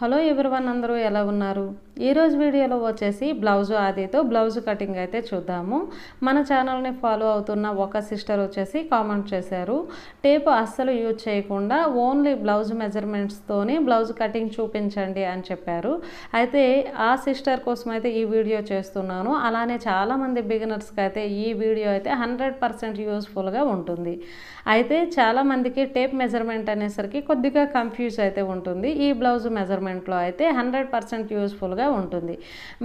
hello everyone అందరూ ఎలా ఉన్నారు ఈరోజు వీడియోలో వచ్చేసి బ్లౌజ్ ఆదితో బ్లౌజ్ కటింగ్ అయితే చూద్దాము మన ఛానల్ని ఫాలో అవుతున్న ఒక సిస్టర్ వచ్చేసి కామెంట్ చేశారు టేప్ అస్సలు యూజ్ చేయకుండా ఓన్లీ బ్లౌజ్ మెజర్మెంట్స్తోని బ్లౌజ్ కటింగ్ చూపించండి అని చెప్పారు అయితే ఆ సిస్టర్ కోసం అయితే ఈ వీడియో చేస్తున్నాను అలానే చాలామంది బిగినర్స్కి అయితే ఈ వీడియో అయితే హండ్రెడ్ పర్సెంట్ యూస్ఫుల్గా ఉంటుంది అయితే చాలామందికి టేప్ మెజర్మెంట్ అనేసరికి కొద్దిగా కన్ఫ్యూజ్ అయితే ఉంటుంది ఈ బ్లౌజ్ మెజర్మెంట్లో అయితే హండ్రెడ్ పర్సెంట్ యూస్ఫుల్గా ఉంటుంది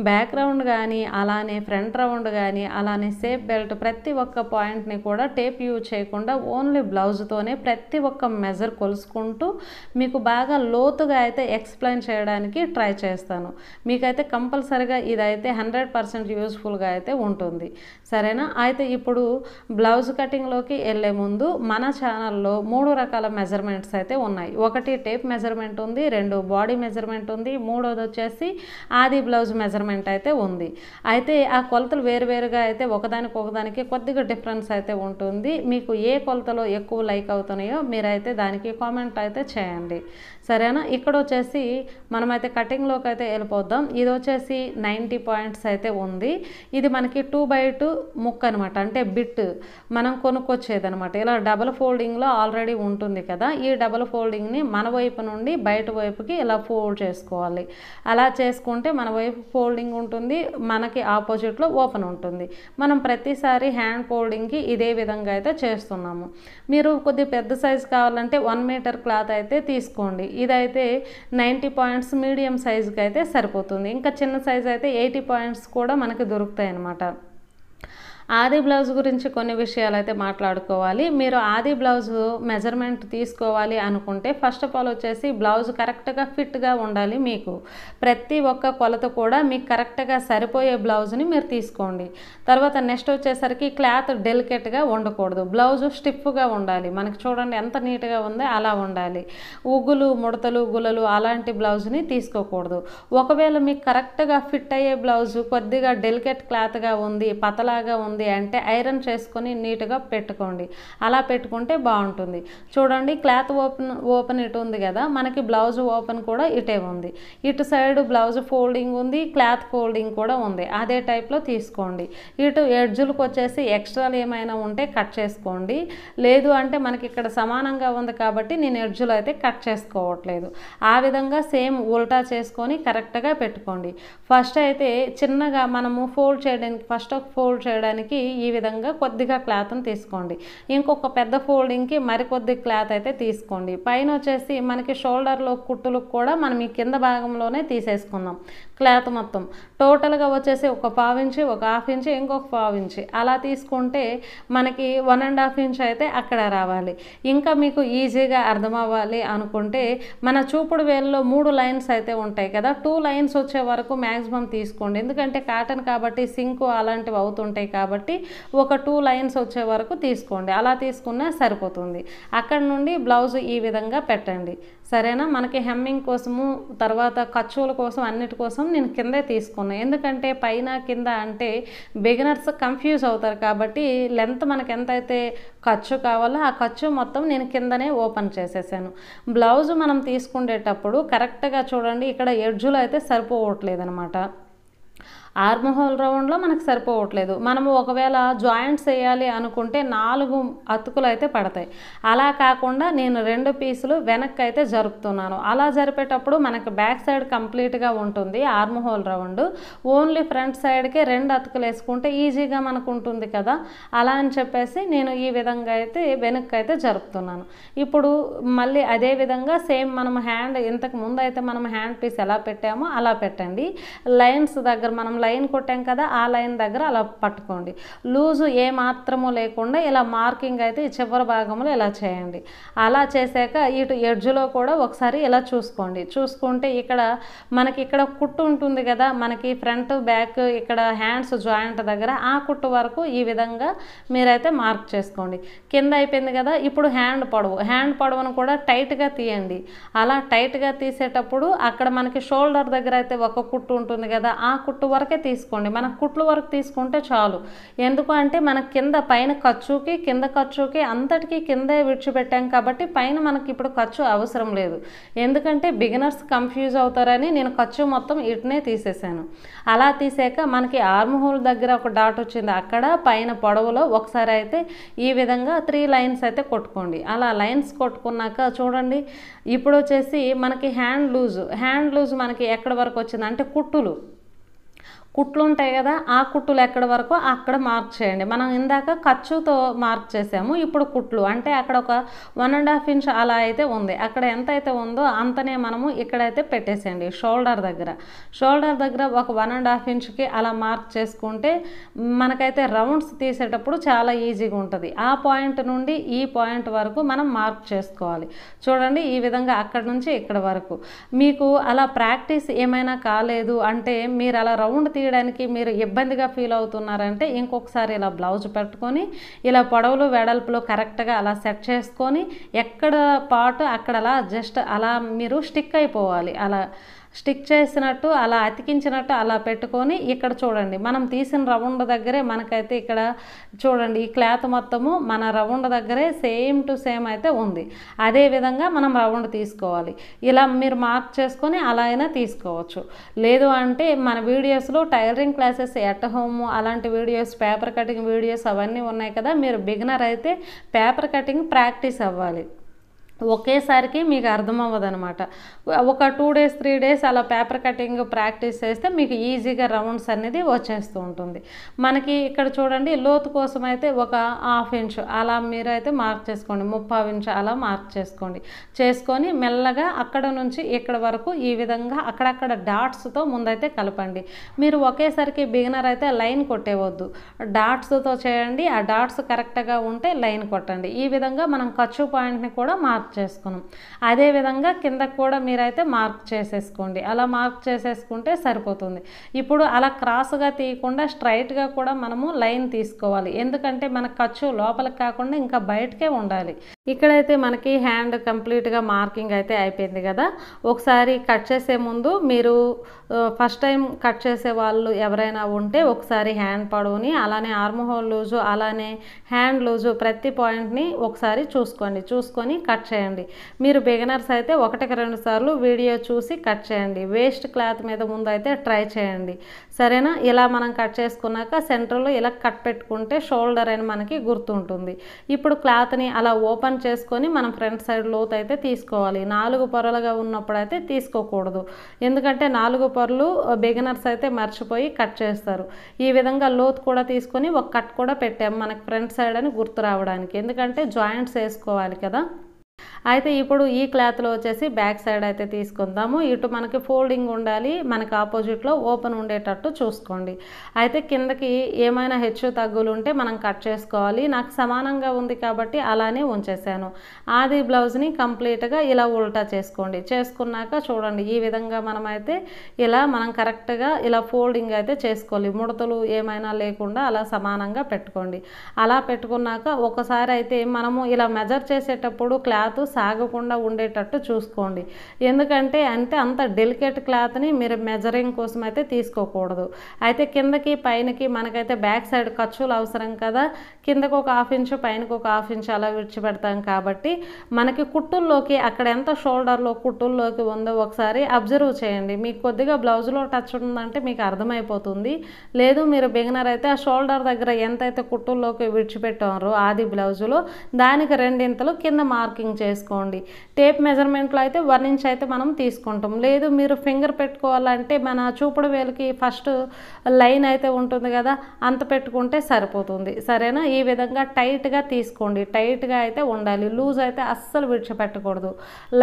బ్యాక్ రౌండ్ కానీ అలానే ఫ్రంట్ రౌండ్ కానీ అలానే సేఫ్ బెల్ట్ ప్రతి ఒక్క పాయింట్ని కూడా టేప్ యూజ్ చేయకుండా ఓన్లీ బ్లౌజ్తోనే ప్రతి ఒక్క మెజర్ కొలుసుకుంటూ మీకు బాగా లోతుగా అయితే ఎక్స్ప్లెయిన్ చేయడానికి ట్రై చేస్తాను మీకైతే కంపల్సరిగా ఇదైతే హండ్రెడ్ పర్సెంట్ యూస్ఫుల్గా అయితే ఉంటుంది సరేనా అయితే ఇప్పుడు బ్లౌజ్ కటింగ్లోకి వెళ్ళే ముందు మన ఛానల్లో మూడు రకాల మెజర్మెంట్స్ అయితే ఉన్నాయి ఒకటి టేప్ మెజర్మెంట్ ఉంది రెండు బాడీ మెజర్మెంట్ ఉంది మూడోది వచ్చేసి ఆది బ్లౌజ్ మెజర్మెంట్ అయితే ఉంది అయితే ఆ కొలతలు వేరువేరుగా అయితే ఒకదానికి ఒకదానికి కొద్దిగా డిఫరెన్స్ అయితే ఉంటుంది మీకు ఏ కొలతలో ఎక్కువ లైక్ అవుతున్నాయో మీరైతే దానికి కామెంట్ అయితే చేయండి సరేనా ఇక్కడ వచ్చేసి మనమైతే కటింగ్లోకి అయితే వెళ్ళిపోద్దాం ఇది వచ్చేసి నైంటీ పాయింట్స్ అయితే ఉంది ఇది మనకి టూ బై టూ ముక్క అనమాట అంటే బిట్ మనం కొనుక్కొచ్చేది అనమాట ఇలా డబల్ ఫోల్డింగ్లో ఆల్రెడీ ఉంటుంది కదా ఈ డబల్ ఫోల్డింగ్ని మన వైపు నుండి బయట వైపుకి ఇలా ఫోల్డ్ చేసుకోవాలి అలా చేసుకుంటే మన వైపు ఫోల్డింగ్ ఉంటుంది మనకి ఆపోజిట్లో ఓపెన్ ఉంటుంది మనం ప్రతిసారి హ్యాండ్ ఫోల్డింగ్కి ఇదే విధంగా అయితే చేస్తున్నాము మీరు కొద్ది పెద్ద సైజు కావాలంటే వన్ మీటర్ క్లాత్ అయితే తీసుకోండి ఇదైతే నైంటీ పాయింట్స్ మీడియం సైజుకి అయితే సరిపోతుంది ఇంకా చిన్న సైజు అయితే ఎయిటీ పాయింట్స్ కూడా మనకి దొరుకుతాయి అన్నమాట ఆది బ్లౌజ్ గురించి కొన్ని విషయాలు అయితే మాట్లాడుకోవాలి మీరు ఆది బ్లౌజ్ మెజర్మెంట్ తీసుకోవాలి అనుకుంటే ఫస్ట్ ఆఫ్ ఆల్ వచ్చేసి బ్లౌజ్ కరెక్ట్గా ఫిట్గా ఉండాలి మీకు ప్రతి ఒక్క కొలత కూడా మీకు కరెక్ట్గా సరిపోయే బ్లౌజ్ని మీరు తీసుకోండి తర్వాత నెక్స్ట్ వచ్చేసరికి క్లాత్ డెలికేట్గా ఉండకూడదు బ్లౌజ్ స్టిఫ్గా ఉండాలి మనకి చూడండి ఎంత నీట్గా ఉందో అలా ఉండాలి ఉగ్గులు ముడతలు గులలు అలాంటి బ్లౌజ్ని తీసుకోకూడదు ఒకవేళ మీకు కరెక్ట్గా ఫిట్ అయ్యే బ్లౌజ్ కొద్దిగా డెలికేట్ క్లాత్గా ఉంది పతలాగా ఉంది ఉంది అంటే ఐరన్ చేసుకొని నీట్గా పెట్టుకోండి అలా పెట్టుకుంటే బాగుంటుంది చూడండి క్లాత్ ఓపెన్ ఓపెన్ ఇటు ఉంది కదా మనకి బ్లౌజ్ ఓపెన్ కూడా ఇటే ఉంది ఇటు సైడ్ బ్లౌజ్ ఫోల్డింగ్ ఉంది క్లాత్ ఫోల్డింగ్ కూడా ఉంది అదే టైప్లో తీసుకోండి ఇటు ఎడ్జులకు వచ్చేసి ఎక్స్ట్రాలు ఏమైనా ఉంటే కట్ చేసుకోండి లేదు అంటే మనకి ఇక్కడ సమానంగా ఉంది కాబట్టి నేను ఎడ్జులు అయితే కట్ చేసుకోవట్లేదు ఆ విధంగా సేమ్ ఉల్టా చేసుకొని కరెక్ట్గా పెట్టుకోండి ఫస్ట్ అయితే చిన్నగా మనము ఫోల్డ్ చేయడానికి ఫస్ట్ ఒక ఫోల్డ్ చేయడానికి దానికి ఈ విధంగా కొద్దిగా క్లాత్ని తీసుకోండి ఇంకొక పెద్ద ఫోల్డింగ్కి మరికొద్ది క్లాత్ అయితే తీసుకోండి పైన వచ్చేసి మనకి షోల్డర్లో కుట్టులు కూడా మనం ఈ కింద భాగంలోనే తీసేసుకుందాం క్లాత్ మొత్తం టోటల్గా వచ్చేసి ఒక పావు ఇంచి ఒక హాఫ్ ఇంచి ఇంకొక పావు ఇంచి అలా తీసుకుంటే మనకి వన్ అండ్ హాఫ్ ఇంచ్ అయితే అక్కడ రావాలి ఇంకా మీకు ఈజీగా అర్థమవ్వాలి అనుకుంటే మన చూపుడు వేలలో మూడు లైన్స్ అయితే ఉంటాయి కదా టూ లైన్స్ వచ్చే వరకు మ్యాక్సిమం తీసుకోండి ఎందుకంటే కాటన్ కాబట్టి సింకు అలాంటివి అవుతుంటాయి కాబట్టి కాబట్టి ఒక టూ లైన్స్ వచ్చే వరకు తీసుకోండి అలా తీసుకున్నా సరిపోతుంది అక్కడ నుండి బ్లౌజ్ ఈ విధంగా పెట్టండి సరేనా మనకి హెమ్మింగ్ కోసము తర్వాత ఖర్చుల కోసం అన్నిటి కోసం నేను కిందే తీసుకున్నాను ఎందుకంటే పైన కింద అంటే బిగినర్స్ కన్ఫ్యూజ్ అవుతారు కాబట్టి లెంత్ మనకి ఎంత అయితే ఖర్చు కావాలో ఆ ఖర్చు మొత్తం నేను కిందనే ఓపెన్ చేసేసాను బ్లౌజ్ మనం తీసుకునేటప్పుడు కరెక్ట్గా చూడండి ఇక్కడ ఎడ్జులు అయితే సరిపోవట్లేదనమాట ఆర్మహోల్ రౌండ్లో మనకు సరిపోవట్లేదు మనము ఒకవేళ జాయింట్స్ వేయాలి అనుకుంటే నాలుగు అతుకులు అయితే పడతాయి అలా కాకుండా నేను రెండు పీసులు వెనక్కి అయితే జరుపుతున్నాను అలా జరిపేటప్పుడు మనకు బ్యాక్ సైడ్ కంప్లీట్గా ఉంటుంది ఆర్మహోల్ రౌండ్ ఓన్లీ ఫ్రంట్ సైడ్కి రెండు అతుకులు వేసుకుంటే ఈజీగా మనకు ఉంటుంది కదా అలా అని చెప్పేసి నేను ఈ విధంగా అయితే వెనక్కి అయితే జరుపుతున్నాను ఇప్పుడు మళ్ళీ అదే విధంగా సేమ్ మనం హ్యాండ్ ఇంతకు ముందు అయితే మనం హ్యాండ్ పీస్ ఎలా పెట్టామో అలా పెట్టండి లైన్స్ దగ్గర మనం లైన్ కొట్టాం కదా ఆ లైన్ దగ్గర అలా పట్టుకోండి లూజు ఏ మాత్రము లేకుండా ఇలా మార్కింగ్ అయితే ఈ చివరి భాగంలో ఇలా చేయండి అలా చేశాక ఇటు ఎడ్జ్లో కూడా ఒకసారి ఇలా చూసుకోండి చూసుకుంటే ఇక్కడ మనకి ఇక్కడ కుట్టు ఉంటుంది కదా మనకి ఫ్రంట్ బ్యాక్ ఇక్కడ హ్యాండ్స్ జాయింట్ దగ్గర ఆ కుట్టు వరకు ఈ విధంగా మీరైతే మార్క్ చేసుకోండి కింద అయిపోయింది కదా ఇప్పుడు హ్యాండ్ పొడవు హ్యాండ్ పొడవును కూడా టైట్గా తీయండి అలా టైట్గా తీసేటప్పుడు అక్కడ మనకి షోల్డర్ దగ్గర అయితే ఒక కుట్టు ఉంటుంది కదా ఆ కుట్టు వరకు వరకే తీసుకోండి మన కుట్లు వరకు తీసుకుంటే చాలు ఎందుకు అంటే మన కింద పైన ఖర్చుకి కింద ఖర్చుకి అంతటికీ కిందే విడిచిపెట్టాం కాబట్టి పైన మనకి ఇప్పుడు ఖర్చు అవసరం లేదు ఎందుకంటే బిగినర్స్ కన్ఫ్యూజ్ అవుతారని నేను ఖర్చు మొత్తం ఇటునే తీసేసాను అలా తీసాక మనకి ఆర్మ్ హోల్ దగ్గర ఒక డాట్ వచ్చింది అక్కడ పైన పొడవులో ఒకసారి అయితే ఈ విధంగా త్రీ లైన్స్ అయితే కొట్టుకోండి అలా లైన్స్ కొట్టుకున్నాక చూడండి ఇప్పుడు వచ్చేసి మనకి హ్యాండ్ లూజ్ హ్యాండ్ లూజ్ మనకి ఎక్కడ వరకు వచ్చింది అంటే కుట్టులు కుట్లు ఉంటాయి కదా ఆ కుట్లు ఎక్కడ వరకు అక్కడ మార్క్ చేయండి మనం ఇందాక ఖర్చుతో మార్క్ చేసాము ఇప్పుడు కుట్లు అంటే అక్కడ ఒక వన్ అండ్ హాఫ్ ఇంచ్ అలా అయితే ఉంది అక్కడ ఎంత అయితే ఉందో అంతనే మనము ఇక్కడైతే పెట్టేసేయండి షోల్డర్ దగ్గర షోల్డర్ దగ్గర ఒక వన్ అండ్ హాఫ్ ఇంచ్కి అలా మార్క్ చేసుకుంటే మనకైతే రౌండ్స్ తీసేటప్పుడు చాలా ఈజీగా ఉంటుంది ఆ పాయింట్ నుండి ఈ పాయింట్ వరకు మనం మార్క్ చేసుకోవాలి చూడండి ఈ విధంగా అక్కడ నుంచి ఇక్కడ వరకు మీకు అలా ప్రాక్టీస్ ఏమైనా కాలేదు అంటే మీరు అలా రౌండ్ తీ తీయడానికి మీరు ఇబ్బందిగా ఫీల్ అవుతున్నారంటే ఇంకొకసారి ఇలా బ్లౌజ్ పెట్టుకొని ఇలా పొడవులు వెడల్పులు కరెక్ట్గా అలా సెట్ చేసుకొని ఎక్కడ పాటు అక్కడ అలా జస్ట్ అలా మీరు స్టిక్ అయిపోవాలి అలా స్టిక్ చేసినట్టు అలా అతికించినట్టు అలా పెట్టుకొని ఇక్కడ చూడండి మనం తీసిన రౌండ్ దగ్గరే మనకైతే ఇక్కడ చూడండి ఈ క్లాత్ మొత్తము మన రౌండ్ దగ్గరే సేమ్ టు సేమ్ అయితే ఉంది అదేవిధంగా మనం రౌండ్ తీసుకోవాలి ఇలా మీరు మార్క్ చేసుకొని అలా అయినా తీసుకోవచ్చు లేదు అంటే మన వీడియోస్లో టైలరింగ్ క్లాసెస్ ఎట్ హోమ్ అలాంటి వీడియోస్ పేపర్ కటింగ్ వీడియోస్ అవన్నీ ఉన్నాయి కదా మీరు బిగినర్ అయితే పేపర్ కటింగ్ ప్రాక్టీస్ అవ్వాలి ఒకేసారికి మీకు అర్థమవ్వదనమాట ఒక టూ డేస్ త్రీ డేస్ అలా పేపర్ కటింగ్ ప్రాక్టీస్ చేస్తే మీకు ఈజీగా రౌండ్స్ అనేది వచ్చేస్తూ ఉంటుంది మనకి ఇక్కడ చూడండి లోతు కోసం అయితే ఒక హాఫ్ ఇంచ్ అలా మీరు అయితే మార్క్ చేసుకోండి ముప్పై ఇంచ్ అలా మార్క్ చేసుకోండి చేసుకొని మెల్లగా అక్కడ నుంచి ఇక్కడ వరకు ఈ విధంగా అక్కడక్కడ డాట్స్తో ముందైతే కలపండి మీరు ఒకేసారికి బిగినర్ అయితే లైన్ కొట్టేవద్దు డాట్స్తో చేయండి ఆ డాట్స్ కరెక్ట్గా ఉంటే లైన్ కొట్టండి ఈ విధంగా మనం ఖర్చు పాయింట్ని కూడా మార్చు మార్క్ చేసుకున్నాం అదేవిధంగా కింద కూడా మీరైతే మార్క్ చేసేసుకోండి అలా మార్క్ చేసేసుకుంటే సరిపోతుంది ఇప్పుడు అలా క్రాస్గా తీయకుండా స్ట్రైట్గా కూడా మనము లైన్ తీసుకోవాలి ఎందుకంటే మన ఖర్చు లోపలికి కాకుండా ఇంకా బయటకే ఉండాలి ఇక్కడైతే మనకి హ్యాండ్ కంప్లీట్గా మార్కింగ్ అయితే అయిపోయింది కదా ఒకసారి కట్ చేసే ముందు మీరు ఫస్ట్ టైం కట్ చేసే వాళ్ళు ఎవరైనా ఉంటే ఒకసారి హ్యాండ్ పొడవుని అలానే ఆర్మ్ హోల్ లూజు అలానే హ్యాండ్ లూజు ప్రతి పాయింట్ని ఒకసారి చూసుకోండి చూసుకొని కట్ చేయండి మీరు బిగినర్స్ అయితే ఒకటికి రెండు సార్లు వీడియో చూసి కట్ చేయండి వేస్ట్ క్లాత్ మీద ముందు అయితే ట్రై చేయండి సరేనా ఇలా మనం కట్ చేసుకున్నాక సెంటర్లో ఇలా కట్ పెట్టుకుంటే షోల్డర్ అని మనకి గుర్తుంటుంది ఇప్పుడు క్లాత్ని అలా ఓపెన్ చేసుకొని మనం ఫ్రంట్ సైడ్ లోత్ అయితే తీసుకోవాలి నాలుగు పొరలుగా ఉన్నప్పుడు అయితే తీసుకోకూడదు ఎందుకంటే నాలుగు పొరలు బిగినర్స్ అయితే మర్చిపోయి కట్ చేస్తారు ఈ విధంగా లోత్ కూడా తీసుకొని ఒక కట్ కూడా పెట్టాము మనకి ఫ్రంట్ సైడ్ అని గుర్తు రావడానికి ఎందుకంటే జాయింట్స్ వేసుకోవాలి కదా అయితే ఇప్పుడు ఈ క్లాత్లో వచ్చేసి బ్యాక్ సైడ్ అయితే తీసుకుందాము ఇటు మనకి ఫోల్డింగ్ ఉండాలి మనకి ఆపోజిట్లో ఓపెన్ ఉండేటట్టు చూసుకోండి అయితే కిందకి ఏమైనా హెచ్చు తగ్గులు ఉంటే మనం కట్ చేసుకోవాలి నాకు సమానంగా ఉంది కాబట్టి అలానే ఉంచేసాను ఆది బ్లౌజ్ని కంప్లీట్గా ఇలా ఉల్టా చేసుకోండి చేసుకున్నాక చూడండి ఈ విధంగా మనమైతే ఇలా మనం కరెక్ట్గా ఇలా ఫోల్డింగ్ అయితే చేసుకోవాలి ముడతలు ఏమైనా లేకుండా అలా సమానంగా పెట్టుకోండి అలా పెట్టుకున్నాక ఒకసారి అయితే మనము ఇలా మెజర్ చేసేటప్పుడు క్లాత్ సాగకుండా ఉండేటట్టు చూసుకోండి ఎందుకంటే అంటే అంత డెలికేట్ క్లాత్ని మీరు మెజరింగ్ కోసం అయితే తీసుకోకూడదు అయితే కిందకి పైనకి మనకైతే బ్యాక్ సైడ్ ఖర్చులు అవసరం కదా కిందకు ఒక హాఫ్ ఇంచు పైనకు ఒక హాఫ్ ఇంచు అలా విడిచిపెడతాం కాబట్టి మనకి కుట్టుల్లోకి అక్కడ ఎంత షోల్డర్లో కుట్టుల్లోకి ఉందో ఒకసారి అబ్జర్వ్ చేయండి మీకు కొద్దిగా బ్లౌజ్లో టచ్ ఉందంటే మీకు అర్థమైపోతుంది లేదు మీరు బిగినర్ అయితే ఆ షోల్డర్ దగ్గర ఎంతైతే కుట్టుల్లోకి విడిచిపెట్టారో ఆది బ్లౌజులో దానికి రెండింతలు కింద మార్కింగ్ చేసుకోండి చేసుకోండి టేప్ మెజర్మెంట్లో అయితే వన్ ఇంచ్ అయితే మనం తీసుకుంటాం లేదు మీరు ఫింగర్ పెట్టుకోవాలంటే మన చూపుడు వేలకి ఫస్ట్ లైన్ అయితే ఉంటుంది కదా అంత పెట్టుకుంటే సరిపోతుంది సరేనా ఈ విధంగా టైట్గా తీసుకోండి టైట్గా అయితే ఉండాలి లూజ్ అయితే అస్సలు విడిచిపెట్టకూడదు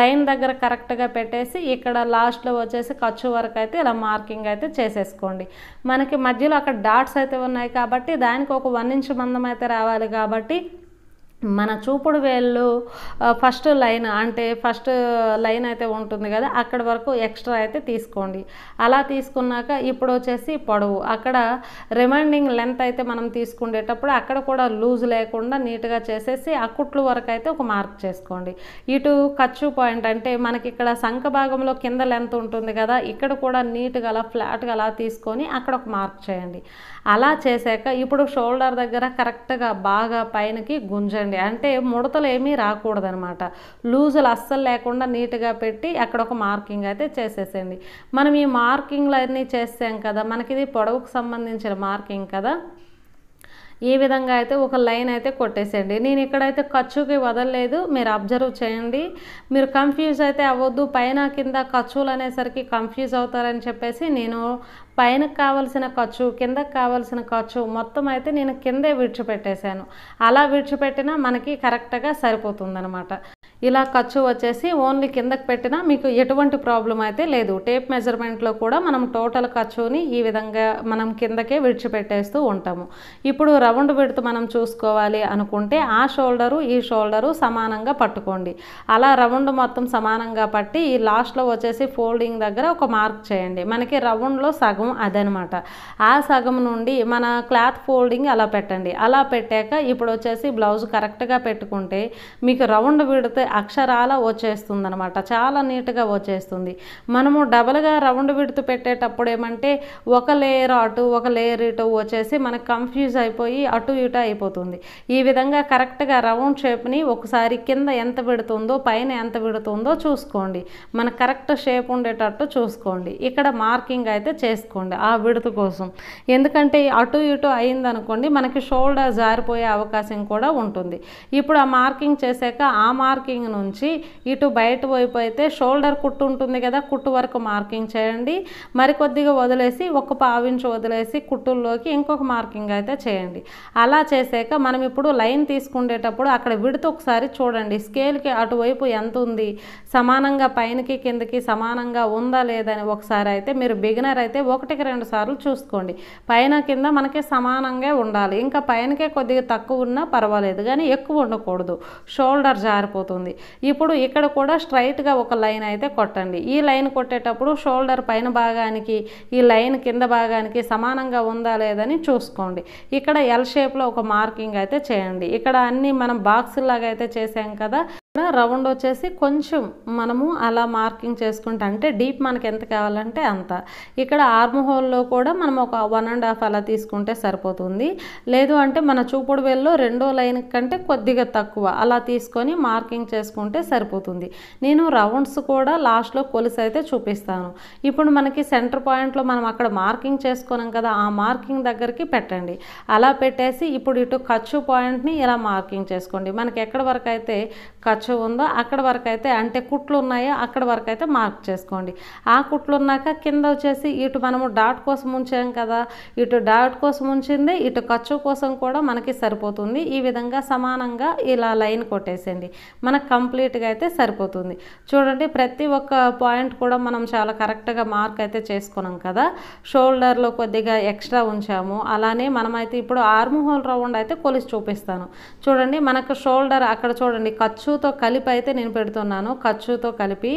లైన్ దగ్గర కరెక్ట్గా పెట్టేసి ఇక్కడ లాస్ట్లో వచ్చేసి ఖర్చు వరకు అయితే ఇలా మార్కింగ్ అయితే చేసేసుకోండి మనకి మధ్యలో అక్కడ డాట్స్ అయితే ఉన్నాయి కాబట్టి దానికి ఒక వన్ ఇంచ్ మందం అయితే రావాలి కాబట్టి మన చూపుడు వేళ్ళు ఫస్ట్ లైన్ అంటే ఫస్ట్ లైన్ అయితే ఉంటుంది కదా అక్కడ వరకు ఎక్స్ట్రా అయితే తీసుకోండి అలా తీసుకున్నాక ఇప్పుడు వచ్చేసి పొడవు అక్కడ రిమైండింగ్ లెంత్ అయితే మనం తీసుకునేటప్పుడు అక్కడ కూడా లూజ్ లేకుండా నీట్గా చేసేసి ఆ కుట్లు వరకు అయితే ఒక మార్క్ చేసుకోండి ఇటు ఖర్చు పాయింట్ అంటే మనకి ఇక్కడ సంఖ భాగంలో కింద లెంత్ ఉంటుంది కదా ఇక్కడ కూడా నీట్గా అలా ఫ్లాట్గా అలా తీసుకొని అక్కడ ఒక మార్క్ చేయండి అలా చేశాక ఇప్పుడు షోల్డర్ దగ్గర కరెక్ట్గా బాగా పైనకి గుంజండి పెట్టండి అంటే ముడతలు ఏమీ రాకూడదనమాట లూజులు అస్సలు లేకుండా నీట్గా పెట్టి అక్కడ ఒక మార్కింగ్ అయితే చేసేసేయండి మనం ఈ మార్కింగ్లు అన్నీ చేసాం కదా మనకి ఇది పొడవుకు సంబంధించిన మార్కింగ్ కదా ఈ విధంగా అయితే ఒక లైన్ అయితే కొట్టేసేయండి నేను ఇక్కడైతే ఖర్చుకి వదలలేదు మీరు అబ్జర్వ్ చేయండి మీరు కన్ఫ్యూజ్ అయితే అవ్వద్దు పైన కింద ఖర్చులు అనేసరికి కన్ఫ్యూజ్ అవుతారని చెప్పేసి నేను పైన కావలసిన ఖర్చు కింద కావలసిన ఖర్చు మొత్తం అయితే నేను కిందే విడిచిపెట్టేశాను అలా విడిచిపెట్టినా మనకి కరెక్ట్గా సరిపోతుందనమాట ఇలా ఖర్చు వచ్చేసి ఓన్లీ కిందకి పెట్టినా మీకు ఎటువంటి ప్రాబ్లం అయితే లేదు టేప్ మెజర్మెంట్లో కూడా మనం టోటల్ ఖర్చుని ఈ విధంగా మనం కిందకే విడిచిపెట్టేస్తూ ఉంటాము ఇప్పుడు రౌండ్ విడత మనం చూసుకోవాలి అనుకుంటే ఆ షోల్డరు ఈ షోల్డరు సమానంగా పట్టుకోండి అలా రౌండ్ మొత్తం సమానంగా పట్టి ఈ లాస్ట్లో వచ్చేసి ఫోల్డింగ్ దగ్గర ఒక మార్క్ చేయండి మనకి రౌండ్లో సగం అదనమాట ఆ సగం నుండి మన క్లాత్ ఫోల్డింగ్ అలా పెట్టండి అలా పెట్టాక ఇప్పుడు వచ్చేసి బ్లౌజ్ కరెక్ట్గా పెట్టుకుంటే మీకు రౌండ్ విడితే అక్షరాల వచ్చేస్తుంది అనమాట చాలా నీట్గా వచ్చేస్తుంది మనము డబల్గా రౌండ్ విడుతు పెట్టేటప్పుడు ఏమంటే ఒక లేయర్ అటు ఒక లేయర్ ఇటు వచ్చేసి మనకు కన్ఫ్యూజ్ అయిపోయి అటు ఇటు అయిపోతుంది ఈ విధంగా కరెక్ట్గా రౌండ్ షేప్ని ఒకసారి కింద ఎంత పెడుతుందో పైన ఎంత పెడుతుందో చూసుకోండి మన కరెక్ట్ షేప్ ఉండేటట్టు చూసుకోండి ఇక్కడ మార్కింగ్ అయితే చేసుకోండి ఆ విడుత కోసం ఎందుకంటే అటు ఇటు అయిందనుకోండి మనకి షోల్డర్ జారిపోయే అవకాశం కూడా ఉంటుంది ఇప్పుడు ఆ మార్కింగ్ చేశాక ఆ మార్కింగ్ మార్కింగ్ నుంచి ఇటు బయట వైపు అయితే షోల్డర్ కుట్టు ఉంటుంది కదా కుట్టు వరకు మార్కింగ్ చేయండి మరికొద్దిగా వదిలేసి ఒక పావించు వదిలేసి కుట్టుల్లోకి ఇంకొక మార్కింగ్ అయితే చేయండి అలా చేసాక మనం ఇప్పుడు లైన్ తీసుకునేటప్పుడు అక్కడ విడత ఒకసారి చూడండి స్కేల్కి అటువైపు ఎంత ఉంది సమానంగా పైనకి కిందకి సమానంగా ఉందా లేదని ఒకసారి అయితే మీరు బిగినర్ అయితే ఒకటికి రెండు సార్లు చూసుకోండి పైన కింద మనకి సమానంగా ఉండాలి ఇంకా పైనకే కొద్దిగా తక్కువ ఉన్నా పర్వాలేదు కానీ ఎక్కువ ఉండకూడదు షోల్డర్ జారిపోతుంది వస్తుంది ఇప్పుడు ఇక్కడ కూడా స్ట్రైట్గా ఒక లైన్ అయితే కొట్టండి ఈ లైన్ కొట్టేటప్పుడు షోల్డర్ పైన భాగానికి ఈ లైన్ కింద భాగానికి సమానంగా ఉందా లేదని చూసుకోండి ఇక్కడ ఎల్ షేప్లో ఒక మార్కింగ్ అయితే చేయండి ఇక్కడ అన్నీ మనం బాక్స్ లాగా అయితే చేసాం కదా రౌండ్ వచ్చేసి కొంచెం మనము అలా మార్కింగ్ చేసుకుంటా అంటే డీప్ మనకి ఎంత కావాలంటే అంత ఇక్కడ ఆర్మ్ హోల్లో కూడా మనం ఒక వన్ అండ్ హాఫ్ అలా తీసుకుంటే సరిపోతుంది లేదు అంటే మన చూపుడు వేల్లో రెండో లైన్ కంటే కొద్దిగా తక్కువ అలా తీసుకొని మార్కింగ్ చేసుకుంటే సరిపోతుంది నేను రౌండ్స్ కూడా లాస్ట్లో కొలిసి అయితే చూపిస్తాను ఇప్పుడు మనకి సెంటర్ పాయింట్లో మనం అక్కడ మార్కింగ్ చేసుకున్నాం కదా ఆ మార్కింగ్ దగ్గరికి పెట్టండి అలా పెట్టేసి ఇప్పుడు ఇటు ఖర్చు పాయింట్ని ఇలా మార్కింగ్ చేసుకోండి మనకి ఎక్కడి వరకు అయితే ఖర్చు ఖర్చు ఉందో అక్కడ వరకు అయితే అంటే కుట్లు ఉన్నాయో అక్కడ వరకు అయితే మార్క్ చేసుకోండి ఆ కుట్లు ఉన్నాక కింద వచ్చేసి ఇటు మనము డాట్ కోసం ఉంచాం కదా ఇటు డాట్ కోసం ఉంచింది ఇటు ఖర్చు కోసం కూడా మనకి సరిపోతుంది ఈ విధంగా సమానంగా ఇలా లైన్ కొట్టేసేయండి మనకు కంప్లీట్గా అయితే సరిపోతుంది చూడండి ప్రతి ఒక్క పాయింట్ కూడా మనం చాలా కరెక్ట్గా మార్క్ అయితే చేసుకున్నాం కదా షోల్డర్లో కొద్దిగా ఎక్స్ట్రా ఉంచాము అలానే మనమైతే ఇప్పుడు ఆర్మ్ హోల్ రౌండ్ అయితే కొలిసి చూపిస్తాను చూడండి మనకు షోల్డర్ అక్కడ చూడండి ఖర్చుతో కలిపి అయితే నేను పెడుతున్నాను ఖర్చుతో కలిపి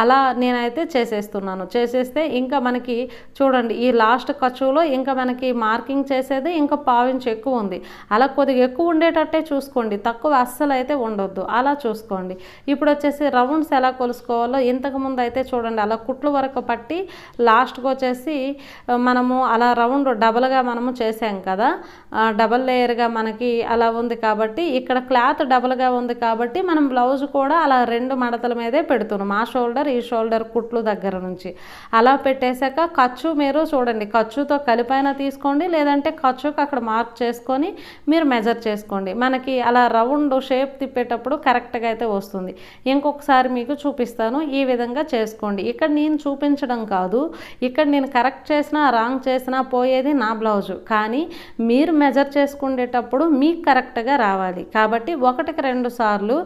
అలా నేనైతే చేసేస్తున్నాను చేసేస్తే ఇంకా మనకి చూడండి ఈ లాస్ట్ ఖర్చులో ఇంకా మనకి మార్కింగ్ చేసేది ఇంకా పావించి ఎక్కువ ఉంది అలా కొద్దిగా ఎక్కువ ఉండేటట్టే చూసుకోండి తక్కువ అస్సలు అయితే ఉండొద్దు అలా చూసుకోండి ఇప్పుడు వచ్చేసి రౌండ్స్ ఎలా కొలుసుకోవాలో ఇంతకుముందు అయితే చూడండి అలా కుట్లు వరకు పట్టి లాస్ట్కి వచ్చేసి మనము అలా రౌండ్ డబల్గా మనము చేసాం కదా డబల్ లేయర్గా మనకి అలా ఉంది కాబట్టి ఇక్కడ క్లాత్ డబల్గా ఉంది కాబట్టి మనం బ్లౌజ్ కూడా అలా రెండు మడతల మీదే పెడుతున్నాం ఆ షోల్డర్ ఈ షోల్డర్ కుట్లు దగ్గర నుంచి అలా పెట్టేశాక ఖర్చు మీరు చూడండి ఖర్చుతో కలిపైనా తీసుకోండి లేదంటే ఖర్చుకు అక్కడ మార్క్ చేసుకొని మీరు మెజర్ చేసుకోండి మనకి అలా రౌండ్ షేప్ తిప్పేటప్పుడు కరెక్ట్గా అయితే వస్తుంది ఇంకొకసారి మీకు చూపిస్తాను ఈ విధంగా చేసుకోండి ఇక్కడ నేను చూపించడం కాదు ఇక్కడ నేను కరెక్ట్ చేసినా రాంగ్ చేసినా పోయేది నా బ్లౌజు కానీ మీరు మెజర్ చేసుకునేటప్పుడు మీకు కరెక్ట్గా రావాలి కాబట్టి ఒకటికి రెండు సార్లు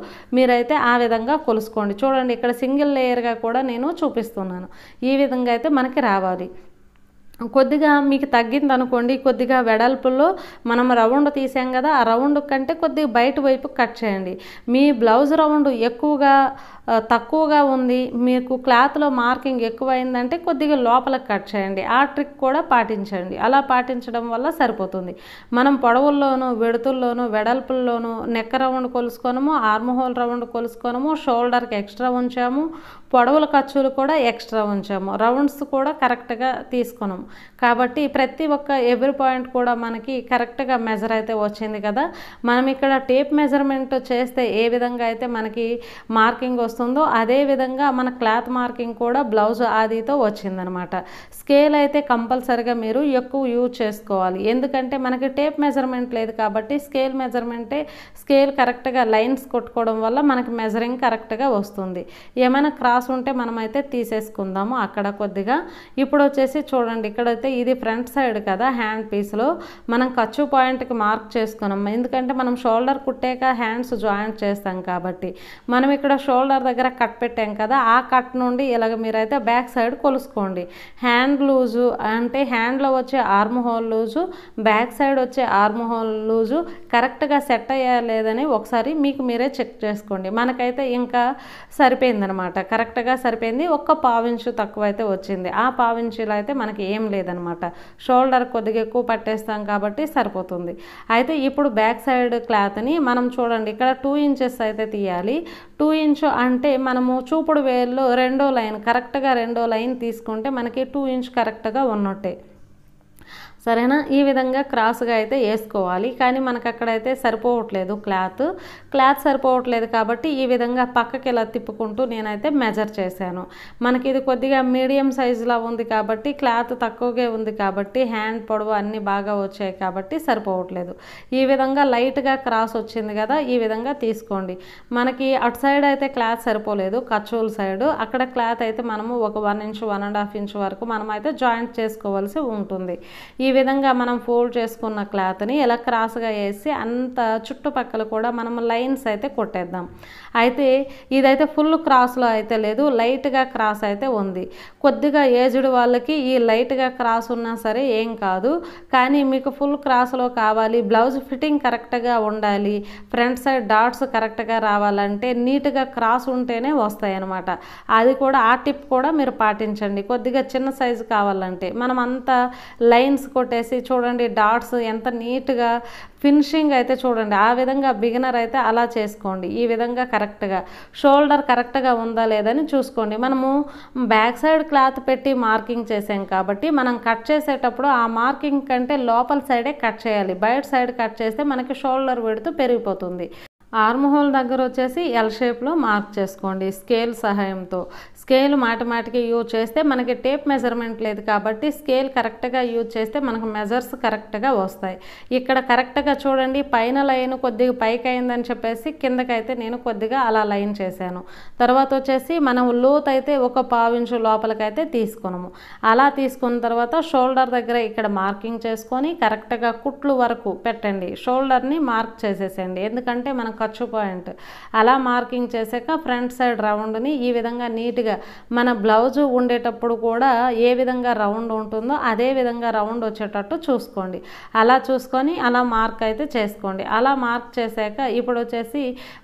మీరైతే ఆ విధంగా కొలుసుకోండి చూడండి ఇక్కడ సింగిల్ లేయర్గా కూడా నేను చూపిస్తున్నాను ఈ విధంగా అయితే మనకి రావాలి కొద్దిగా మీకు తగ్గింది అనుకోండి కొద్దిగా వెడల్పులో మనం రౌండ్ తీసాం కదా ఆ రౌండ్ కంటే కొద్దిగా బయట వైపు కట్ చేయండి మీ బ్లౌజ్ రౌండ్ ఎక్కువగా తక్కువగా ఉంది మీకు క్లాత్లో మార్కింగ్ ఎక్కువైందంటే కొద్దిగా లోపలకి కట్ చేయండి ఆ ట్రిక్ కూడా పాటించండి అలా పాటించడం వల్ల సరిపోతుంది మనం పొడవుల్లోనూ వెడుతుల్లోనూ వెడల్పుల్లోనూ నెక్క రౌండ్ కొలుసుకోనము ఆర్మ్ హోల్ రౌండ్ కొలుసుకోనము షోల్డర్కి ఎక్స్ట్రా ఉంచాము పొడవుల ఖర్చులు కూడా ఎక్స్ట్రా ఉంచాము రౌండ్స్ కూడా కరెక్ట్గా తీసుకున్నాము కాబట్టి ప్రతి ఒక్క ఎవ్రీ పాయింట్ కూడా మనకి కరెక్ట్గా మెజర్ అయితే వచ్చింది కదా మనం ఇక్కడ టేప్ మెజర్మెంట్ చేస్తే ఏ విధంగా అయితే మనకి మార్కింగ్ వస్తుందో అదేవిధంగా మన క్లాత్ మార్కింగ్ కూడా బ్లౌజ్ ఆదితో వచ్చిందనమాట స్కేల్ అయితే కంపల్సరిగా మీరు ఎక్కువ యూజ్ చేసుకోవాలి ఎందుకంటే మనకి టేప్ మెజర్మెంట్ లేదు కాబట్టి స్కేల్ మెజర్మెంటే స్కేల్ కరెక్ట్గా లైన్స్ కొట్టుకోవడం వల్ల మనకి మెజరింగ్ కరెక్ట్గా వస్తుంది ఏమైనా క్రాస్ ఉంటే మనమైతే తీసేసుకుందాము అక్కడ కొద్దిగా ఇప్పుడు వచ్చేసి చూడండి ఇక్కడైతే ఇది ఫ్రంట్ సైడ్ కదా హ్యాండ్ పీస్లో మనం ఖర్చు పాయింట్కి మార్క్ చేసుకున్నాం ఎందుకంటే మనం షోల్డర్ కుట్టాక హ్యాండ్స్ జాయింట్ చేస్తాం కాబట్టి మనం ఇక్కడ షోల్డర్ షోల్డర్ దగ్గర కట్ పెట్టాం కదా ఆ కట్ నుండి ఇలాగ మీరైతే బ్యాక్ సైడ్ కొలుసుకోండి హ్యాండ్ లూజు అంటే హ్యాండ్లో వచ్చే arm hole loose back side వచ్చే ఆర్మ్ హోల్ లూజు కరెక్ట్గా సెట్ అయ్యా లేదని ఒకసారి మీకు మీరే చెక్ చేసుకోండి మనకైతే ఇంకా సరిపోయిందనమాట కరెక్ట్గా సరిపోయింది ఒక్క పావించు తక్కువ అయితే వచ్చింది ఆ పావించులో అయితే మనకి ఏం లేదనమాట షోల్డర్ కొద్దిగా ఎక్కువ పట్టేస్తాం కాబట్టి సరిపోతుంది అయితే ఇప్పుడు బ్యాక్ సైడ్ క్లాత్ని మనం చూడండి ఇక్కడ టూ ఇంచెస్ అయితే తీయాలి టూ ఇంచు అంటే మనము చూపుడు వేల్లో రెండో లైన్ కరెక్ట్గా రెండో లైన్ తీసుకుంటే మనకి టూ ఇంచ్ కరెక్ట్గా ఉన్నట్టే సరేనా ఈ విధంగా క్రాస్గా అయితే వేసుకోవాలి కానీ మనకు అక్కడైతే సరిపోవట్లేదు క్లాత్ క్లాత్ సరిపోవట్లేదు కాబట్టి ఈ విధంగా పక్కకి ఇలా తిప్పుకుంటూ నేనైతే మెజర్ చేశాను మనకి ఇది కొద్దిగా మీడియం సైజులా ఉంది కాబట్టి క్లాత్ తక్కువగా ఉంది కాబట్టి హ్యాండ్ పొడవు అన్నీ బాగా వచ్చాయి కాబట్టి సరిపోవట్లేదు ఈ విధంగా లైట్గా క్రాస్ వచ్చింది కదా ఈ విధంగా తీసుకోండి మనకి అటు సైడ్ అయితే క్లాత్ సరిపోలేదు కచ్చోల్ సైడ్ అక్కడ క్లాత్ అయితే మనము ఒక one inch one and half inch వరకు అయితే జాయింట్ చేసుకోవాల్సి ఉంటుంది ఈ ఈ విధంగా మనం ఫోల్డ్ చేసుకున్న క్లాత్ని ఇలా క్రాస్గా వేసి అంత చుట్టుపక్కల కూడా మనం లైన్స్ అయితే కొట్టేద్దాం అయితే ఇదైతే ఫుల్ క్రాస్లో అయితే లేదు లైట్గా క్రాస్ అయితే ఉంది కొద్దిగా ఏజ్డ్ వాళ్ళకి ఈ లైట్గా క్రాస్ ఉన్నా సరే ఏం కాదు కానీ మీకు ఫుల్ క్రాస్లో కావాలి బ్లౌజ్ ఫిట్టింగ్ కరెక్ట్గా ఉండాలి ఫ్రంట్ సైడ్ డాట్స్ కరెక్ట్గా రావాలంటే నీట్గా క్రాస్ ఉంటేనే వస్తాయి అనమాట అది కూడా ఆ టిప్ కూడా మీరు పాటించండి కొద్దిగా చిన్న సైజు కావాలంటే మనం అంత లైన్స్ కొట్టేసి చూడండి డాట్స్ ఎంత నీట్గా ఫినిషింగ్ అయితే చూడండి ఆ విధంగా బిగినర్ అయితే అలా చేసుకోండి ఈ విధంగా కరెక్ట్గా షోల్డర్ కరెక్ట్గా ఉందా లేదని చూసుకోండి మనము బ్యాక్ సైడ్ క్లాత్ పెట్టి మార్కింగ్ చేసాం కాబట్టి మనం కట్ చేసేటప్పుడు ఆ మార్కింగ్ కంటే లోపల సైడే కట్ చేయాలి బయట సైడ్ కట్ చేస్తే మనకి షోల్డర్ పెడుతూ పెరిగిపోతుంది ఆర్మ్ హోల్ దగ్గర వచ్చేసి ఎల్ షేప్లో మార్క్ చేసుకోండి స్కేల్ సహాయంతో స్కేల్ మాట మాటికి యూజ్ చేస్తే మనకి టేప్ మెజర్మెంట్ లేదు కాబట్టి స్కేల్ కరెక్ట్గా యూజ్ చేస్తే మనకు మెజర్స్ కరెక్ట్గా వస్తాయి ఇక్కడ కరెక్ట్గా చూడండి పైన లైన్ కొద్దిగా పైకి అయిందని చెప్పేసి కిందకైతే నేను కొద్దిగా అలా లైన్ చేశాను తర్వాత వచ్చేసి మనం లోత్ అయితే ఒక పావించు లోపలికైతే తీసుకున్నాము అలా తీసుకున్న తర్వాత షోల్డర్ దగ్గర ఇక్కడ మార్కింగ్ చేసుకొని కరెక్ట్గా కుట్లు వరకు పెట్టండి షోల్డర్ని మార్క్ చేసేసేయండి ఎందుకంటే మనం ఖర్చు పాయింట్ అలా మార్కింగ్ చేశాక ఫ్రంట్ సైడ్ రౌండ్ని ఈ విధంగా నీట్గా మన బ్లౌజు ఉండేటప్పుడు కూడా ఏ విధంగా రౌండ్ ఉంటుందో అదే విధంగా రౌండ్ వచ్చేటట్టు చూసుకోండి అలా చూసుకొని అలా మార్క్ అయితే చేసుకోండి అలా మార్క్ చేశాక ఇప్పుడు వచ్చేసి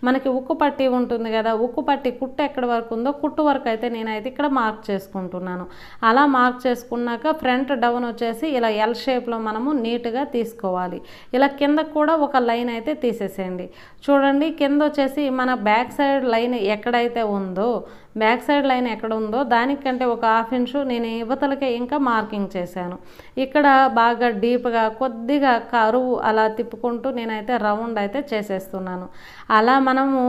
మనకి ఉక్కు పట్టి ఉంటుంది కదా ఉక్కు పట్టి కుట్టు ఎక్కడ వరకు ఉందో కుట్టు వరకు అయితే నేనైతే ఇక్కడ మార్క్ చేసుకుంటున్నాను అలా మార్క్ చేసుకున్నాక ఫ్రంట్ డౌన్ వచ్చేసి ఇలా ఎల్ షేప్లో మనము నీట్గా తీసుకోవాలి ఇలా కింద కూడా ఒక లైన్ అయితే తీసేసేయండి చూడండి కింద వచ్చేసి మన బ్యాక్ సైడ్ లైన్ ఎక్కడైతే ఉందో బ్యాక్ సైడ్ లైన్ ఎక్కడ ఉందో దానికంటే ఒక హాఫ్ ఇంచు నేను యువతలకే ఇంకా మార్కింగ్ చేశాను ఇక్కడ బాగా డీప్గా కొద్దిగా కరువు అలా తిప్పుకుంటూ నేనైతే రౌండ్ అయితే చేసేస్తున్నాను అలా మనము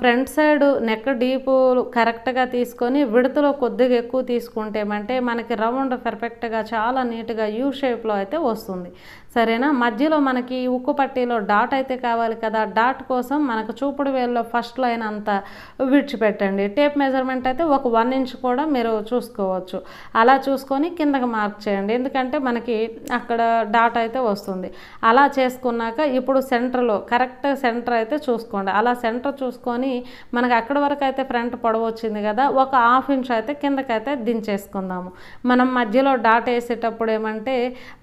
ఫ్రంట్ సైడ్ నెక్ డీప్ కరెక్ట్గా తీసుకొని విడతలో కొద్దిగా ఎక్కువ తీసుకుంటేమంటే మనకి రౌండ్ పర్ఫెక్ట్గా చాలా నీట్గా యూ షేప్లో అయితే వస్తుంది సరేనా మధ్యలో మనకి ఉక్కు పట్టీలో డాట్ అయితే కావాలి కదా డాట్ కోసం మనకు చూపుడు వేల్లో ఫస్ట్ లైన్ అంతా విడిచిపెట్టండి టేప్ మెజర్మెంట్ అయితే ఒక వన్ ఇంచ్ కూడా మీరు చూసుకోవచ్చు అలా చూసుకొని కిందకి మార్క్ చేయండి ఎందుకంటే మనకి అక్కడ డాట్ అయితే వస్తుంది అలా చేసుకున్నాక ఇప్పుడు సెంటర్లో కరెక్ట్ సెంటర్ అయితే చూసుకోండి అలా సెంటర్ చూసుకొని మనకు అక్కడ వరకు అయితే ఫ్రంట్ పొడవు వచ్చింది కదా ఒక హాఫ్ ఇంచ్ అయితే కిందకైతే దించేసుకుందాము మనం మధ్యలో డాట్ వేసేటప్పుడు ఏమంటే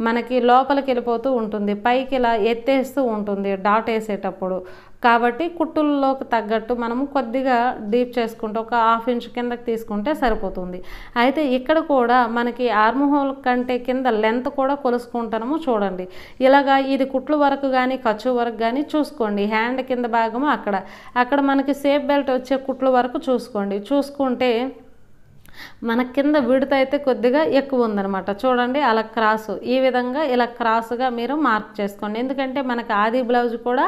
మనకి లోపలికి వెళ్ళిపోతూ ఉంటుంది పైకి ఇలా ఎత్తేస్తూ ఉంటుంది డాట్ వేసేటప్పుడు కాబట్టి కుట్టుల్లోకి తగ్గట్టు మనము కొద్దిగా డీప్ చేసుకుంటే ఒక హాఫ్ ఇంచ్ కిందకి తీసుకుంటే సరిపోతుంది అయితే ఇక్కడ కూడా మనకి ఆర్మహోల్ కంటే కింద లెంత్ కూడా కొలుసుకుంటాము చూడండి ఇలాగా ఇది కుట్లు వరకు కానీ ఖర్చు వరకు కానీ చూసుకోండి హ్యాండ్ కింద భాగము అక్కడ అక్కడ మనకి సేఫ్ బెల్ట్ వచ్చే కుట్లు వరకు చూసుకోండి చూసుకుంటే మన కింద విడత అయితే కొద్దిగా ఎక్కువ ఉందనమాట చూడండి అలా క్రాసు ఈ విధంగా ఇలా క్రాసుగా మీరు మార్క్ చేసుకోండి ఎందుకంటే మనకి ఆది బ్లౌజ్ కూడా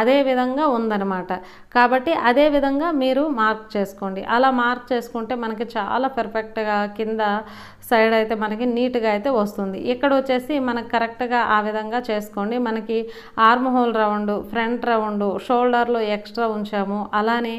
అదే విధంగా ఉందనమాట కాబట్టి అదే విధంగా మీరు మార్క్ చేసుకోండి అలా మార్క్ చేసుకుంటే మనకి చాలా పెర్ఫెక్ట్గా కింద సైడ్ అయితే మనకి నీట్గా అయితే వస్తుంది ఇక్కడ వచ్చేసి మనకు కరెక్ట్గా ఆ విధంగా చేసుకోండి మనకి arm hole round front round షోల్డర్లో ఎక్స్ట్రా ఉంచాము అలానే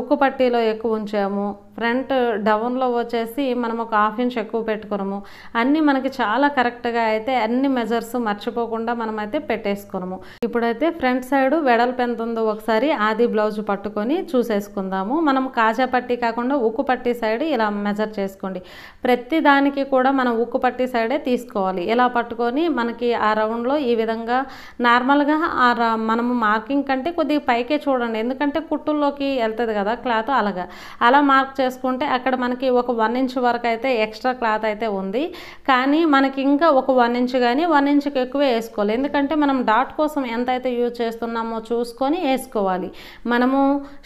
ఉక్కు పట్టీలో ఎక్కువ ఉంచాము ఫ్రంట్ డౌన్లో వచ్చేసి మనం ఒక హాఫ్ ఇంచ్ ఎక్కువ పెట్టుకున్నాము అన్నీ మనకి చాలా కరెక్ట్గా అయితే అన్ని మెజర్స్ మర్చిపోకుండా మనం అయితే పెట్టేసుకున్నాము ఇప్పుడైతే ఫ్రంట్ సైడ్ వెడల్ ఎంత ఉందో ఒకసారి ఆది బ్లౌజ్ పట్టుకొని చూసేసుకుందాము మనం కాజా పట్టి కాకుండా ఉక్కు పట్టి సైడ్ ఇలా మెజర్ చేసుకోండి ప్రతి దానికి కూడా మనం ఉక్కు పట్టి సైడే తీసుకోవాలి ఇలా పట్టుకొని మనకి ఆ రౌండ్లో ఈ విధంగా నార్మల్గా ఆ మనము మార్కింగ్ కంటే కొద్దిగా పైకే చూడండి ఎందుకంటే కుట్టుల్లోకి వెళ్తుంది కదా క్లాత్ అలాగా అలా మార్క్ చేసుకుంటే అక్కడ మనకి ఒక వన్ ఇంచ్ వరకు అయితే ఎక్స్ట్రా క్లాత్ అయితే ఉంది కానీ మనకి ఇంకా ఒక వన్ ఇంచ్ కానీ వన్ ఇంచ్కి ఎక్కువ వేసుకోవాలి ఎందుకంటే మనం డాట్ కోసం ఎంత అయితే యూజ్ చేస్తున్నామో చూసుకొని వేసుకోవాలి మనము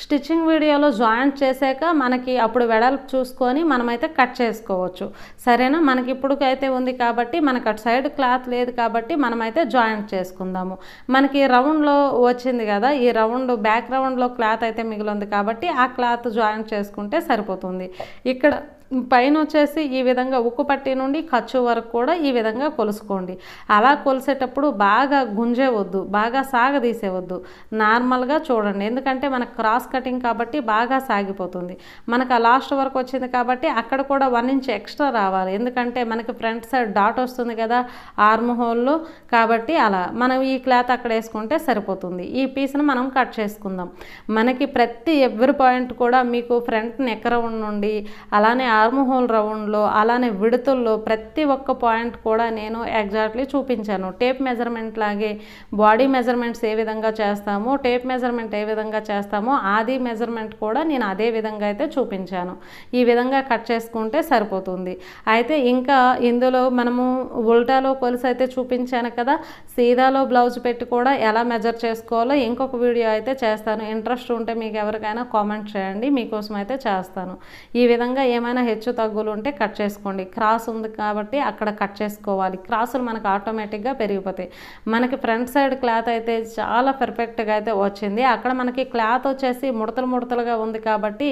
స్టిచ్చింగ్ వీడియోలో జాయింట్ చేశాక మనకి అప్పుడు వెడల్పు చూసుకొని మనమైతే కట్ చేసుకోవచ్చు సరేనా మనకి ఇప్పుడుకైతే ఉంది కాబట్టి మనకు అటు సైడ్ క్లాత్ లేదు కాబట్టి మనమైతే జాయింట్ చేసుకుందాము మనకి రౌండ్లో వచ్చింది కదా ఈ రౌండ్ బ్యాక్ రౌండ్లో క్లాత్ అయితే మిగిలింది కాబట్టి ఆ క్లాత్ జాయింట్ చేసుకుంటే సరిపోతుంది ఇక్కడ పైన వచ్చేసి ఈ విధంగా ఉక్కు పట్టి నుండి ఖర్చు వరకు కూడా ఈ విధంగా కొలుసుకోండి అలా కొలిసేటప్పుడు బాగా గుంజేవద్దు బాగా సాగదీసేవద్దు నార్మల్గా చూడండి ఎందుకంటే మనకు క్రాస్ కటింగ్ కాబట్టి బాగా సాగిపోతుంది మనకు ఆ లాస్ట్ వరకు వచ్చింది కాబట్టి అక్కడ కూడా వన్ ఇంచ్ ఎక్స్ట్రా రావాలి ఎందుకంటే మనకి ఫ్రంట్ సైడ్ డాట్ వస్తుంది కదా ఆర్మ్ హోల్లో కాబట్టి అలా మనం ఈ క్లాత్ అక్కడ వేసుకుంటే సరిపోతుంది ఈ పీస్ను మనం కట్ చేసుకుందాం మనకి ప్రతి ఎవ్రీ పాయింట్ కూడా మీకు ఫ్రంట్ నెక్కర ఉండి నుండి అలానే ఆర్మ్ హోల్ రౌండ్లో అలానే విడతల్లో ప్రతి ఒక్క పాయింట్ కూడా నేను ఎగ్జాక్ట్లీ చూపించాను టేప్ మెజర్మెంట్ లాగే బాడీ మెజర్మెంట్స్ ఏ విధంగా చేస్తామో టేప్ మెజర్మెంట్ ఏ విధంగా చేస్తామో ఆది మెజర్మెంట్ కూడా నేను అదే విధంగా అయితే చూపించాను ఈ విధంగా కట్ చేసుకుంటే సరిపోతుంది అయితే ఇంకా ఇందులో మనము ఉల్టాలో కొలుసు అయితే చూపించాను కదా సీదాలో బ్లౌజ్ పెట్టి కూడా ఎలా మెజర్ చేసుకోవాలో ఇంకొక వీడియో అయితే చేస్తాను ఇంట్రెస్ట్ ఉంటే మీకు ఎవరికైనా కామెంట్ చేయండి మీకోసం అయితే చేస్తాను ఈ విధంగా ఏమైనా హెచ్చు తగ్గులు ఉంటే కట్ చేసుకోండి క్రాస్ ఉంది కాబట్టి అక్కడ కట్ చేసుకోవాలి క్రాసులు మనకు ఆటోమేటిక్గా పెరిగిపోతాయి మనకి ఫ్రంట్ సైడ్ క్లాత్ అయితే చాలా పెర్ఫెక్ట్గా అయితే వచ్చింది అక్కడ మనకి క్లాత్ వచ్చేసి ముడతలు ముడతలుగా ఉంది కాబట్టి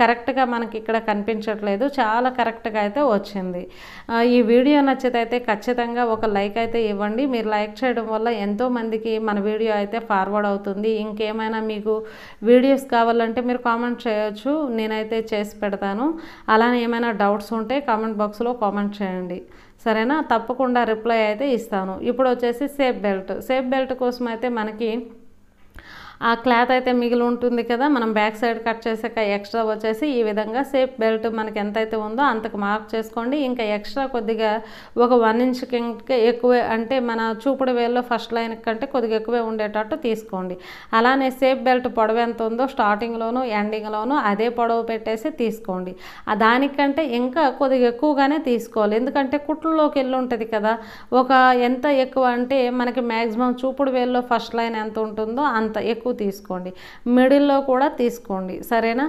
కరెక్ట్గా మనకి ఇక్కడ కనిపించట్లేదు చాలా కరెక్ట్గా అయితే వచ్చింది ఈ వీడియో నచ్చితే ఖచ్చితంగా ఒక లైక్ అయితే ఇవ్వండి మీరు లైక్ చేయడం వల్ల ఎంతోమందికి మన వీడియో అయితే ఫార్వర్డ్ అవుతుంది ఇంకేమైనా మీకు వీడియోస్ కావాలంటే మీరు కామెంట్ చేయొచ్చు నేనైతే చేసి పెడతాను అలానే ఏమైనా డౌట్స్ ఉంటే కామెంట్ బాక్స్లో కామెంట్ చేయండి సరేనా తప్పకుండా రిప్లై అయితే ఇస్తాను ఇప్పుడు వచ్చేసి సేఫ్ బెల్ట్ సేఫ్ బెల్ట్ కోసం అయితే మనకి ఆ క్లాత్ అయితే మిగిలి ఉంటుంది కదా మనం బ్యాక్ సైడ్ కట్ చేసాక ఎక్స్ట్రా వచ్చేసి ఈ విధంగా సేఫ్ బెల్ట్ మనకి ఎంతైతే ఉందో అంతకు మార్క్ చేసుకోండి ఇంకా ఎక్స్ట్రా కొద్దిగా ఒక వన్ ఇంచ్ కంటే ఎక్కువే అంటే మన చూపుడు వేల్లో ఫస్ట్ లైన్ కంటే కొద్దిగా ఎక్కువే ఉండేటట్టు తీసుకోండి అలానే సేఫ్ బెల్ట్ పొడవ ఎంత ఉందో స్టార్టింగ్లోను ఎండింగ్లోను అదే పొడవు పెట్టేసి తీసుకోండి దానికంటే ఇంకా కొద్దిగా ఎక్కువగానే తీసుకోవాలి ఎందుకంటే కుట్లలోకి వెళ్ళి ఉంటుంది కదా ఒక ఎంత ఎక్కువ అంటే మనకి మ్యాక్సిమం చూపుడు వేల్లో ఫస్ట్ లైన్ ఎంత ఉంటుందో అంత ఎక్కువ తీసుకోండి మిడిల్లో కూడా తీసుకోండి సరేనా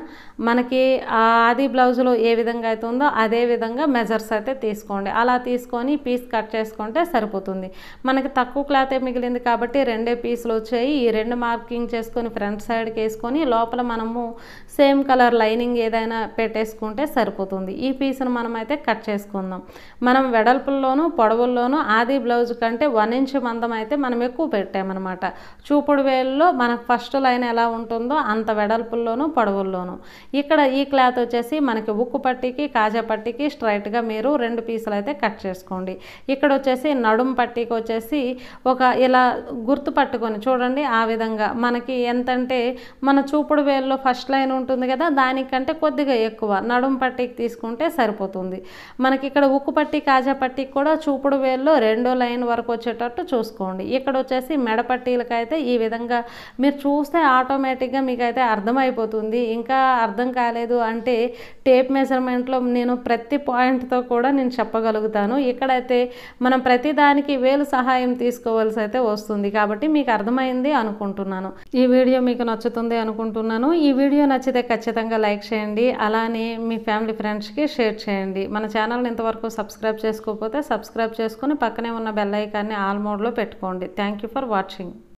మనకి ఆది బ్లౌజ్లో ఏ విధంగా అయితే ఉందో అదే విధంగా మెజర్స్ అయితే తీసుకోండి అలా తీసుకొని పీస్ కట్ చేసుకుంటే సరిపోతుంది మనకి తక్కువ క్లాత్ మిగిలింది కాబట్టి రెండే పీసులు వచ్చాయి ఈ రెండు మార్కింగ్ చేసుకొని ఫ్రంట్ సైడ్కి వేసుకొని లోపల మనము సేమ్ కలర్ లైనింగ్ ఏదైనా పెట్టేసుకుంటే సరిపోతుంది ఈ పీస్ను మనం అయితే కట్ చేసుకుందాం మనం వెడల్పుల్లోనూ పొడవుల్లోనూ ఆది బ్లౌజ్ కంటే వన్ ఇంచ్ మందం అయితే మనం ఎక్కువ పెట్టామన్నమాట చూపుడు వేలులో మనకు ఫస్ట్ లైన్ ఎలా ఉంటుందో అంత వెడల్పుల్లోనూ పొడవుల్లోనూ ఇక్కడ ఈ క్లాత్ వచ్చేసి మనకి ఉక్కు పట్టికి కాజా పట్టికి స్ట్రైట్గా మీరు రెండు పీసులు అయితే కట్ చేసుకోండి ఇక్కడ వచ్చేసి నడుము పట్టికి వచ్చేసి ఒక ఇలా గుర్తు పట్టుకొని చూడండి ఆ విధంగా మనకి ఎంతంటే మన చూపుడు వేల్లో ఫస్ట్ లైన్ ఉంటుంది కదా దానికంటే కొద్దిగా ఎక్కువ నడుం పట్టికి తీసుకుంటే సరిపోతుంది మనకి ఇక్కడ ఉక్కు పట్టి కాజా పట్టికి కూడా చూపుడు వేల్లో రెండో లైన్ వరకు వచ్చేటట్టు చూసుకోండి ఇక్కడ వచ్చేసి మెడపట్టీలకైతే ఈ విధంగా మీరు మీరు చూస్తే ఆటోమేటిక్గా మీకైతే అర్థమైపోతుంది ఇంకా అర్థం కాలేదు అంటే టేప్ మెజర్మెంట్లో నేను ప్రతి పాయింట్తో కూడా నేను చెప్పగలుగుతాను ఇక్కడైతే మనం ప్రతి దానికి వేలు సహాయం తీసుకోవాల్సి అయితే వస్తుంది కాబట్టి మీకు అర్థమైంది అనుకుంటున్నాను ఈ వీడియో మీకు నచ్చుతుంది అనుకుంటున్నాను ఈ వీడియో నచ్చితే ఖచ్చితంగా లైక్ చేయండి అలానే మీ ఫ్యామిలీ ఫ్రెండ్స్కి షేర్ చేయండి మన ఛానల్ని ఇంతవరకు సబ్స్క్రైబ్ చేసుకోకపోతే సబ్స్క్రైబ్ చేసుకుని పక్కనే ఉన్న బెల్లైకాన్ని ఐకాన్ని ఆల్ మోడ్లో పెట్టుకోండి థ్యాంక్ ఫర్ వాచింగ్